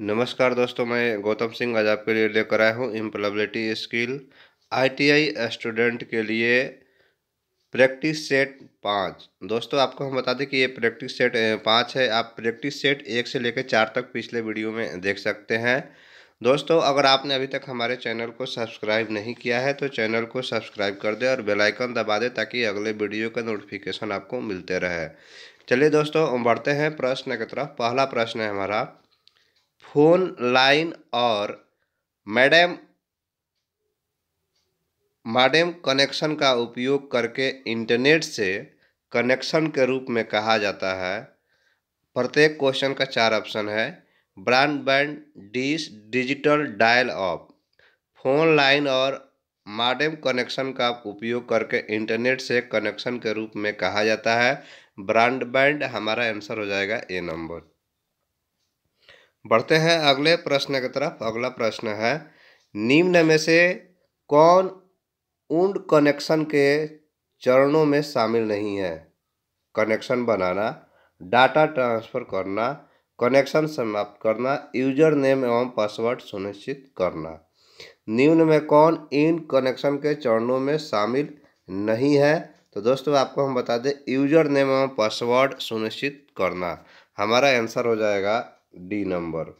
नमस्कार दोस्तों मैं गौतम सिंह आज आपके लिए लेकर आया हूँ इम्प्लबिलिटी स्किल आईटीआई स्टूडेंट के लिए प्रैक्टिस सेट पाँच दोस्तों आपको हम बता दें कि ये प्रैक्टिस सेट पाँच है आप प्रैक्टिस सेट एक से लेकर चार तक पिछले वीडियो में देख सकते हैं दोस्तों अगर आपने अभी तक हमारे चैनल को सब्सक्राइब नहीं किया है तो चैनल को सब्सक्राइब कर दें और बेल आइकन दबा दें ताकि अगले वीडियो का नोटिफिकेशन आपको मिलते रहे चलिए दोस्तों बढ़ते हैं प्रश्न की तरफ पहला प्रश्न है हमारा फोन लाइन और मैडम माडेम कनेक्शन का उपयोग करके इंटरनेट से कनेक्शन के रूप में कहा जाता है प्रत्येक क्वेश्चन का चार ऑप्शन है broadband dish digital dial up phone line और माडेम कनेक्शन का उपयोग करके इंटरनेट से कनेक्शन के रूप में कहा जाता है ब्रांडबैंड हमारा आंसर हो जाएगा ए नंबर बढ़ते हैं अगले प्रश्न की तरफ अगला प्रश्न है निम्न में से कौन उंड कनेक्शन के चरणों में शामिल नहीं है कनेक्शन बनाना डाटा ट्रांसफ़र करना कनेक्शन समाप्त करना यूजर नेम एवं पासवर्ड सुनिश्चित करना निम्न में कौन इन कनेक्शन के चरणों में शामिल नहीं है तो दोस्तों आपको हम बता दें यूजर नेम एवं पासवर्ड सुनिश्चित करना हमारा आंसर हो जाएगा डी नंबर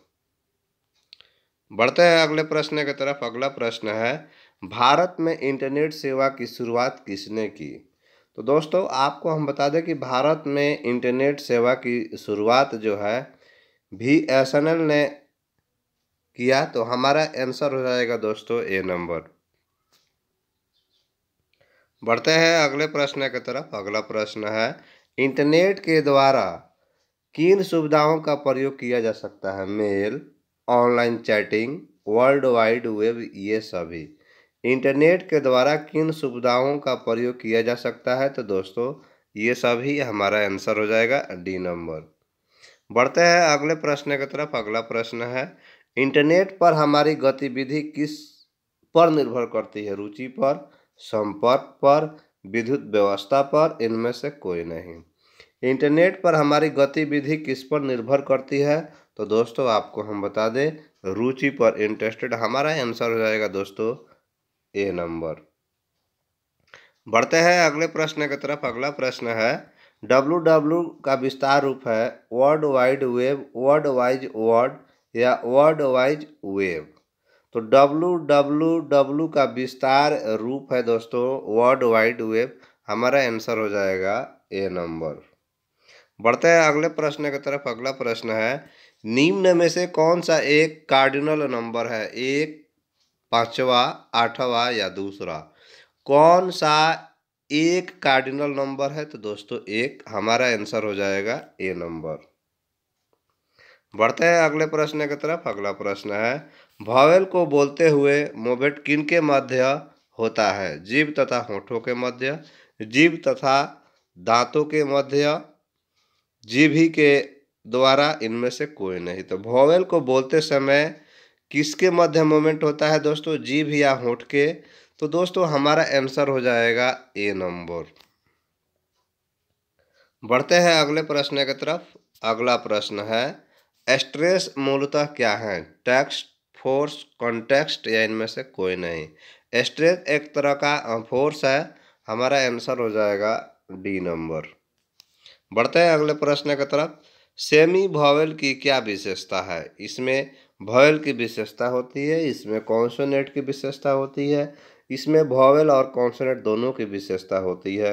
बढ़ते हैं अगले प्रश्न की तरफ अगला प्रश्न है भारत में इंटरनेट सेवा की शुरुआत किसने की तो दोस्तों आपको हम बता दें कि भारत में इंटरनेट सेवा की शुरुआत जो है भी एस एन एल ने किया तो हमारा आंसर हो जाएगा दोस्तों ए नंबर बढ़ते हैं अगले प्रश्न की तरफ अगला प्रश्न है इंटरनेट के द्वारा किन सुविधाओं का प्रयोग किया जा सकता है mail online chatting world wide web ये सभी इंटरनेट के द्वारा किन सुविधाओं का प्रयोग किया जा सकता है तो दोस्तों ये सभी हमारा आंसर हो जाएगा डी नंबर बढ़ते हैं अगले प्रश्न की तरफ अगला प्रश्न है इंटरनेट पर हमारी गतिविधि किस पर निर्भर करती है रुचि पर संपर्क पर विद्युत व्यवस्था पर इनमें से कोई नहीं इंटरनेट पर हमारी गतिविधि किस पर निर्भर करती है तो दोस्तों आपको हम बता दें रुचि पर इंटरेस्टेड हमारा आंसर हो जाएगा दोस्तों ए नंबर बढ़ते हैं अगले प्रश्न की तरफ अगला प्रश्न है डब्लू डब्लू का विस्तार रूप है world wide web world wise word या वर्ल्ड वाइज वेब तो डब्लू डब्लू डब्लू का विस्तार रूप है दोस्तों वर्ल्ड वाइड वेब हमारा आंसर हो जाएगा ए नंबर बढ़ते हैं अगले प्रश्न की तरफ अगला प्रश्न है निम्न में से कौन सा एक कार्डिनल नंबर है एक पांचवा आठवा या दूसरा कौन सा एक कार्डिनल नंबर है तो दोस्तों एक हमारा आंसर हो जाएगा ए नंबर बढ़ते हैं अगले प्रश्न की तरफ अगला प्रश्न है भावेल को बोलते हुए मोबेट किन के मध्य होता है जीव तथा होठों के मध्य जीव तथा दांतों के मध्य जीभी के द्वारा इनमें से कोई नहीं तो भोवेल को बोलते समय किसके मध्य मोमेंट होता है दोस्तों जीभ या होठ के तो दोस्तों हमारा आंसर हो जाएगा ए नंबर बढ़ते हैं अगले प्रश्न की तरफ अगला प्रश्न है स्ट्रेस मूलतः क्या है टैक्स फोर्स कॉन्टेक्स्ट या इनमें से कोई नहीं स्ट्रेस एक तरह का फोर्स है हमारा आंसर हो जाएगा डी नंबर बढ़ते हैं अगले प्रश्न की तरफ सेमी भॉवल की क्या विशेषता है इसमें भवेल की विशेषता होती है इसमें कॉन्सोनेट की विशेषता होती है इसमें भवेल और कॉन्सोनेट दोनों की विशेषता होती है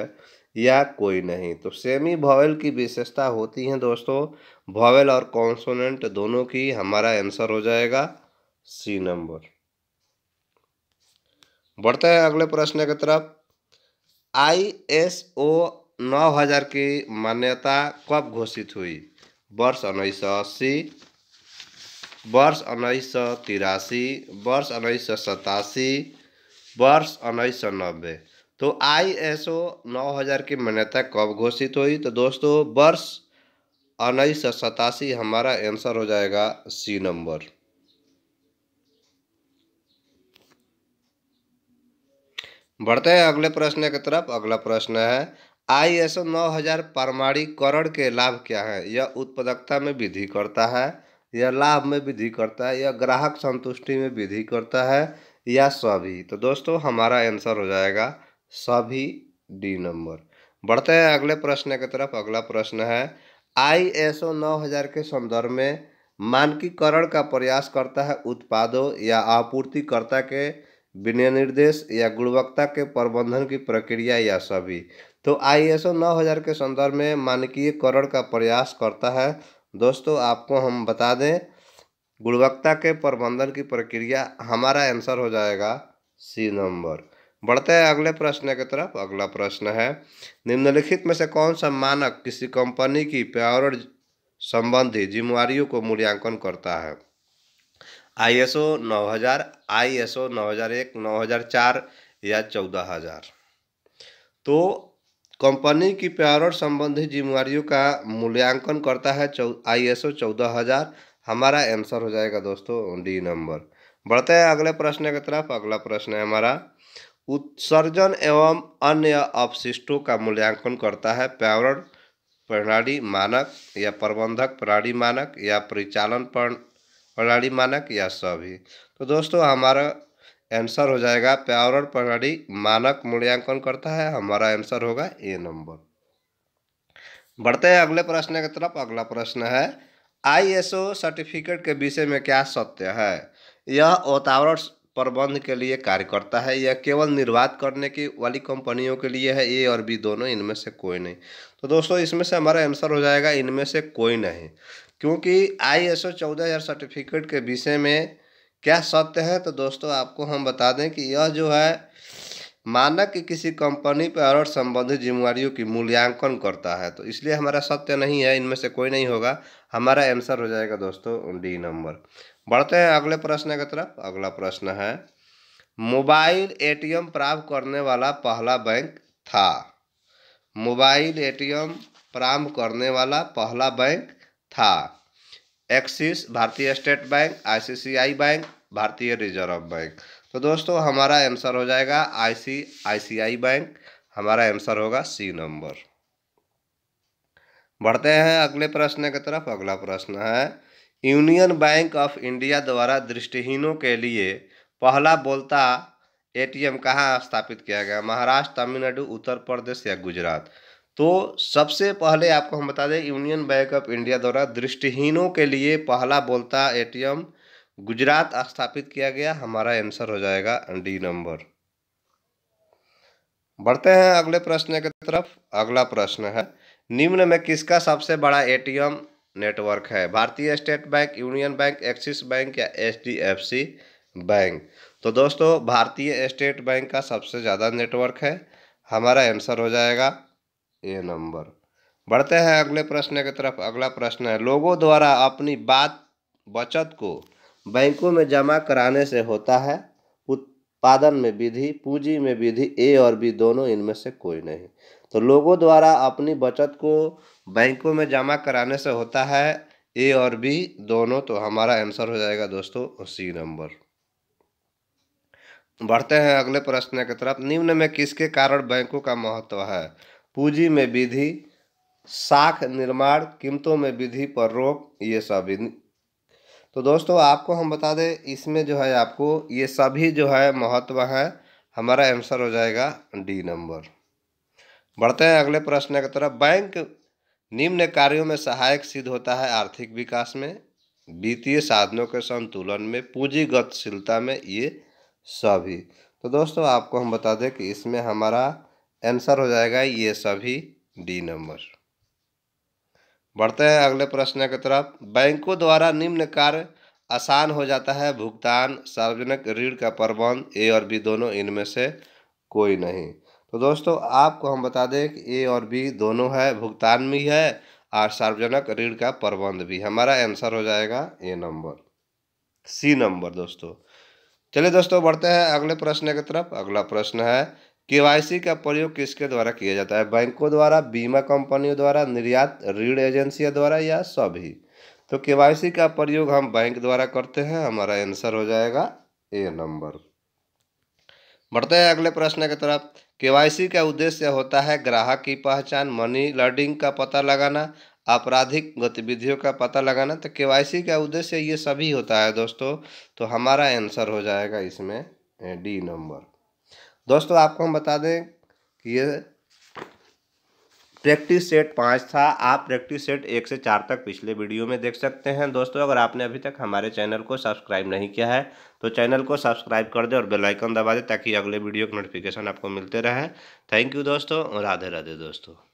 या कोई नहीं तो सेमी भॉवल की विशेषता होती है दोस्तों भॉवेल और कॉन्सोनेंट दोनों की हमारा आंसर हो जाएगा सी नंबर बढ़ते हैं अगले प्रश्न की तरफ आई एस ओ 9000 की मान्यता कब घोषित हुई वर्ष उन्नीस सौ अस्सी वर्ष उन्नीस सौ तिरासी वर्ष उन्नीस सौ सतासी वर्ष उन्नीस सौ नब्बे तो आई एस ओ नौ हज़ार की मान्यता कब घोषित हुई तो दोस्तों वर्ष उन्नीस सौ सतासी हमारा आंसर हो जाएगा सी नंबर बढ़ते हैं अगले प्रश्न की तरफ अगला प्रश्न है आईएसओ 9000 प्रमाणीकरण के लाभ क्या हैं यह उत्पादकता में वृद्धि करता है यह लाभ में वृद्धि करता है यह ग्राहक संतुष्टि में वृद्धि करता है या सभी तो दोस्तों हमारा आंसर हो जाएगा सभी डी नंबर बढ़ते हैं अगले प्रश्न की तरफ अगला प्रश्न है आई एस ओ नौ हज़ार के संदर्भ में मानकीकरण का प्रयास करता है उत्पादों या आपूर्तिकर्ता के विनिर्देश या गुणवत्ता के प्रबंधन की प्रक्रिया या सभी तो आईएसओ 9000 के संदर्भ में मानकीयकरण का प्रयास करता है दोस्तों आपको हम बता दें गुणवत्ता के प्रबंधन की प्रक्रिया हमारा आंसर हो जाएगा सी नंबर बढ़ते हैं अगले प्रश्न की तरफ अगला प्रश्न है निम्नलिखित में से कौन सा मानक किसी कंपनी की प्यार संबंधी जिम्मेवारियों को मूल्यांकन करता है आईएसओ 9000, आईएसओ 9001, 9004 या 14000 तो कंपनी की पर्यावरण संबंधी जिम्मेवारियों का मूल्यांकन करता है चौ आई एस ओ चौदह हज़ार हमारा आंसर हो जाएगा दोस्तों डी नंबर बढ़ते हैं अगले प्रश्न की तरफ अगला प्रश्न है हमारा उत्सर्जन एवं अन्य अपशिष्टों का मूल्यांकन करता है प्यावरण प्रणाली मानक या प्रबंधक प्रणाली मानक या परिचालन प्रणाली मानक या सभी तो दोस्तों हमारा आंसर हो जाएगा पर्यावरण प्रणाली मानक मूल्यांकन करता है हमारा आंसर होगा ए नंबर बढ़ते हैं अगले प्रश्न की तरफ अगला प्रश्न है आईएसओ सर्टिफिकेट के विषय में क्या सत्य है यह वातावरण प्रबंध के लिए कार्य करता है यह केवल निर्वात करने की वाली कंपनियों के लिए है ए और बी दोनों इनमें से कोई नहीं तो दोस्तों इसमें से हमारा आंसर हो जाएगा इनमें से कोई नहीं क्योंकि आई एस ओ चौदह सर्टिफिकेट के विषय में क्या सत्य है तो दोस्तों आपको हम बता दें कि यह जो है मानक की किसी कंपनी पर और संबंधित जिम्मेवारियों की मूल्यांकन करता है तो इसलिए हमारा सत्य नहीं है इनमें से कोई नहीं होगा हमारा आंसर हो जाएगा दोस्तों डी नंबर बढ़ते हैं अगले प्रश्न की तरफ अगला प्रश्न है मोबाइल एटीएम प्राप्त करने वाला पहला बैंक था मोबाइल एटीएम प्राप्त करने वाला पहला बैंक था एक्सिस भारतीय स्टेट बैंक आईसीसीआई बैंक भारतीय रिजर्व बैंक तो दोस्तों हमारा आंसर हो जाएगा आईसीआईसीआई बैंक हमारा आंसर होगा सी नंबर बढ़ते हैं अगले प्रश्न की तरफ अगला प्रश्न है यूनियन बैंक ऑफ इंडिया द्वारा दृष्टिहीनों के लिए पहला बोलता एटीएम कहाँ स्थापित किया गया महाराष्ट्र तमिलनाडु उत्तर प्रदेश या गुजरात तो सबसे पहले आपको हम बता दें यूनियन बैंक ऑफ इंडिया द्वारा दृष्टिहीनों के लिए पहला बोलता एटीएम गुजरात स्थापित किया गया हमारा आंसर हो जाएगा डी नंबर बढ़ते हैं अगले प्रश्न की तरफ अगला प्रश्न है निम्न में किसका सबसे बड़ा एटीएम नेटवर्क है भारतीय State Bank Union Bank Axis Bank या एच बैंक तो दोस्तों भारतीय स्टेट बैंक का सबसे ज़्यादा नेटवर्क है हमारा आंसर हो जाएगा ए नंबर बढ़ते हैं अगले प्रश्न की तरफ अगला प्रश्न है लोगों द्वारा अपनी बात बचत को बैंकों में जमा कराने से होता है उत्पादन में विधि पूंजी में विधि ए और बी दोनों इनमें से कोई नहीं तो लोगों द्वारा अपनी बचत को बैंकों में जमा कराने से होता है ए और बी दोनों तो हमारा आंसर हो जाएगा दोस्तों सी नंबर बढ़ते हैं अगले प्रश्न की तरफ निम्न में किसके कारण बैंकों का महत्व है पूंजी में विधि साख निर्माण कीमतों में विधि पर रोक ये सभी तो दोस्तों आपको हम बता दें इसमें जो है आपको ये सभी जो है महत्व है हमारा आंसर हो जाएगा डी नंबर बढ़ते हैं अगले प्रश्न की तरफ बैंक निम्न कार्यों में सहायक सिद्ध होता है आर्थिक विकास में वित्तीय साधनों के संतुलन में पूंजीगतशीलता में ये सभी तो दोस्तों आपको हम बता दें कि इसमें हमारा आंसर हो जाएगा ये सभी डी नंबर बढ़ते हैं अगले प्रश्न की तरफ बैंकों द्वारा निम्न कार्य आसान हो जाता है भुगतान सार्वजनिक ऋण का प्रबंध ए और बी दोनों इनमें से कोई नहीं तो दोस्तों आपको हम बता दें कि ए और बी दोनों है भुगतान भी है और सार्वजनिक ऋण का प्रबंध भी हमारा आंसर हो जाएगा ए नंबर सी नंबर दोस्तों चलिए दोस्तों बढ़ते हैं अगले प्रश्न की तरफ अगला प्रश्न है केवाईसी का प्रयोग किसके द्वारा किया जाता है बैंकों द्वारा बीमा कंपनियों द्वारा निर्यात ऋण एजेंसियों द्वारा या सभी तो केवाईसी का प्रयोग हम बैंक द्वारा करते हैं हमारा आंसर हो जाएगा ए नंबर बढ़ते हैं अगले प्रश्न की तरफ केवाईसी का उद्देश्य होता है ग्राहक की पहचान मनी लॉन्ड्रिंग का पता लगाना आपराधिक गतिविधियों का पता लगाना तो केवाईसी का उद्देश्य ये सभी होता है दोस्तों तो हमारा आंसर हो जाएगा इसमें डी नंबर दोस्तों आपको हम बता दें कि ये प्रैक्टिस सेट पाँच था आप प्रैक्टिस सेट एक से चार तक पिछले वीडियो में देख सकते हैं दोस्तों अगर आपने अभी तक हमारे चैनल को सब्सक्राइब नहीं किया है तो चैनल को सब्सक्राइब कर दें और बेल आइकन दबा दें ताकि अगले वीडियो की नोटिफिकेशन आपको मिलते रहे थैंक यू दोस्तों और राधे राधे दोस्तों